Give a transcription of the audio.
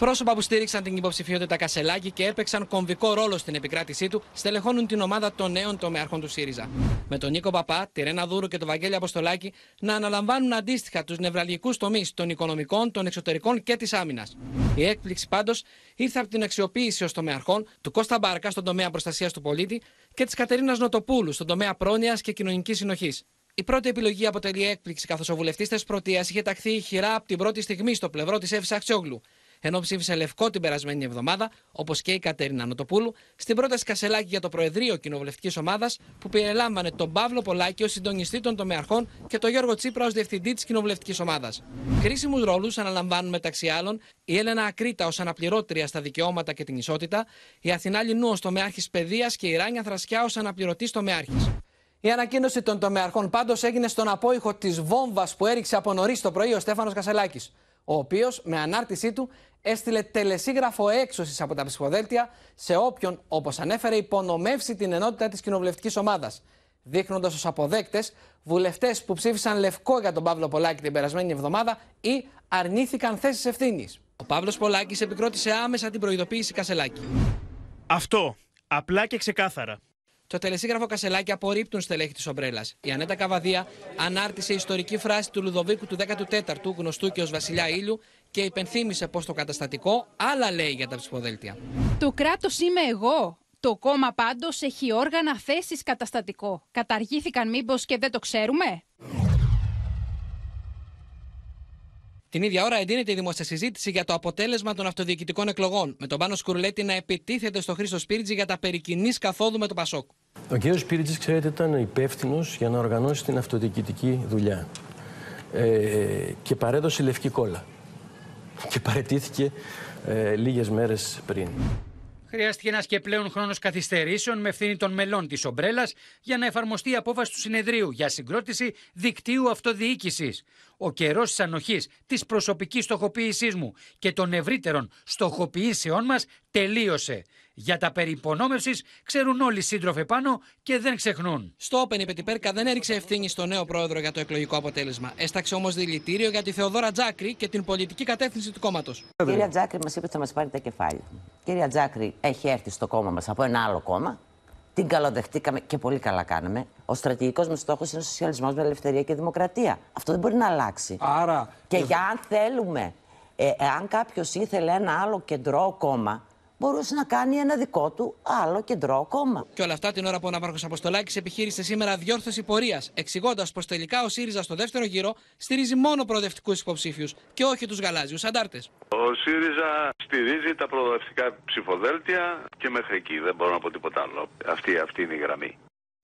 Πρόσωπα που στήριξαν την υποψηφιότητα Κασελάκη και έπαιξαν κομβικό ρόλο στην επικράτησή του, στελεχώνουν την ομάδα των νέων τομεάρχων του ΣΥΡΙΖΑ. Με τον Νίκο Παπά, τη Ρένα Δούρου και τον Βαγγέλη Αποστολάκη να αναλαμβάνουν αντίστοιχα τους νευραλγικούς τομείς των οικονομικών, των εξωτερικών και της άμυνας. Η έκπληξη πάντως ήρθε από την αξιοποίηση ως τομεαρχών του Κώστα Μπάρκα στον τομέα προστασίας του πολίτη και της Κατερίνας Νοτοπούλου στον τομέα πρόνοιας και κοινωνικής συνοχής. Η πρώτη επιλογή αποτελεί έκπληξη, καθώς ο βουλευτής της Πρωτείας είχε ταχθεί χειρά από την πρώτη στιγμή στο πλευρό της Εύης Αξιόγλου ενώ ψήφισε λευκό την περασμένη εβδομάδα, όπως και η Κατερίνα Νοτοπούλου, στην πρόταση Κασελάκη για το Προεδρείο Κοινοβουλευτικής Ομάδας, που περιλάμβανε τον Παύλο Πολάκη ως συντονιστή των τομεαρχών και τον Γιώργο Τσίπρα ως διευθυντή της Κοινοβουλευτικής Ομάδας. Κρίσιμους ρόλους αναλαμβάνουν μεταξύ άλλων η Έλενα Ακρίτα ως αναπληρώτρια στα δικαιώματα και την ισότητα, η Αθηνά Λινού ως τομεάρχης παιδείας και η Ράνια Θρασιά ως αναπληρωτής τομεάρχης. Η ανακοίνωση των τομεαρχών πάντως έγινε στον απόϊχο της βόμβας που έριξε από νωρίς το πρωί ο Στέφανος Κασελάκης ο οποίος με ανάρτησή του έστειλε τελεσίγραφο έξωσης από τα ψηφοδέλτια σε όποιον, όπως ανέφερε, υπονομεύσει την ενότητα της κοινοβουλευτικής ομάδας. Δείχνοντας ως αποδέκτες βουλευτές που ψήφισαν λευκό για τον Παύλο Πολάκη την περασμένη εβδομάδα ή αρνήθηκαν θέσεις ευθύνης. Ο Παύλος Πολάκης επικρότησε άμεσα την προειδοποίηση Κασελάκη. Αυτό. Απλά και ξεκάθαρα. Το τελεσίγραφο Κασελάκη απορρίπτουν στελέχη της Ομπρέλας. Η Ανέτα Καβαδία ανάρτησε ιστορική φράση του Λουδοβίκου του 14ου, γνωστού και ως Βασιλιά Ήλιου, και υπενθύμησε πως το καταστατικό άλλα λέει για τα ψηφοδέλτια. Το κράτος είμαι εγώ. Το κόμμα πάντως έχει όργανα θέσεις καταστατικό. Καταργήθηκαν μήπως και δεν το ξέρουμε. Την ίδια ώρα εντείνεται η δημόσια συζήτηση για το αποτέλεσμα των αυτοδιοικητικών εκλογών, με τον πάνω Σκουρλέτη να επιτίθεται στον Χρήστο Σπίριτζη για τα περικοινή καθόδου με το Πασόκ. Ο κ. Σπίριτζης, ξέρετε, ήταν υπεύθυνος για να οργανώσει την αυτοδιοικητική δουλειά. Ε, και παρέδωσε λευκή κόλλα. Και παρετήθηκε ε, λίγες μέρες πριν. Χρειάστηκε ένας και πλέον χρόνος καθυστερήσεων με ευθύνη των μελών της Ομπρέλας για να εφαρμοστεί η απόφαση του συνεδρίου για συγκρότηση δικτύου αυτοδιοίκησης ο καιρός της ανοχής, της προσωπικής στοχοποίησής μου και των ευρύτερων στοχοποιήσεών μας τελείωσε. Για τα περί ξέρουν όλοι οι σύντροφοι πάνω και δεν ξεχνούν. Στο Open η Πετυπέρκα δεν έριξε ευθύνη στο νέο πρόεδρο για το εκλογικό αποτέλεσμα. Έσταξε όμως δηλητήριο για τη Θεοδόρα Τζάκρη και την πολιτική κατεύθυνση του κόμματος. Κυρία Τζάκρη μας είπε ότι θα μας πάρει τα κεφάλια. Κυρία Τζάκρη έχει έρθει στο κόμμα μας από ένα άλλο κόμμα την καλοδεχτήκαμε και πολύ καλά κάναμε. Ο στρατηγικός μας στόχος είναι ο σοσιαλισμός με ελευθερία και δημοκρατία. Αυτό δεν μπορεί να αλλάξει. Άρα. Και ε, για αν θέλουμε, ε, εάν κάποιος ήθελε ένα άλλο κεντρό κόμμα, μπορούσε να κάνει ένα δικό του άλλο κεντρό κόμμα. Και όλα αυτά την ώρα που ο Ναύαρχος Αποστολάκης επιχείρησε σήμερα διόρθωση πορείας, εξηγώντας πως τελικά ο ΣΥΡΙΖΑ στο δεύτερο γύρο στηρίζει μόνο προοδευτικούς υποψήφιους και όχι τους γαλάζιους αντάρτες. Ο ΣΥΡΙΖΑ στηρίζει τα προοδευτικά ψηφοδέλτια και μέχρι εκεί δεν μπορώ να πω τίποτα άλλο. Αυτή, αυτή είναι η γραμμή.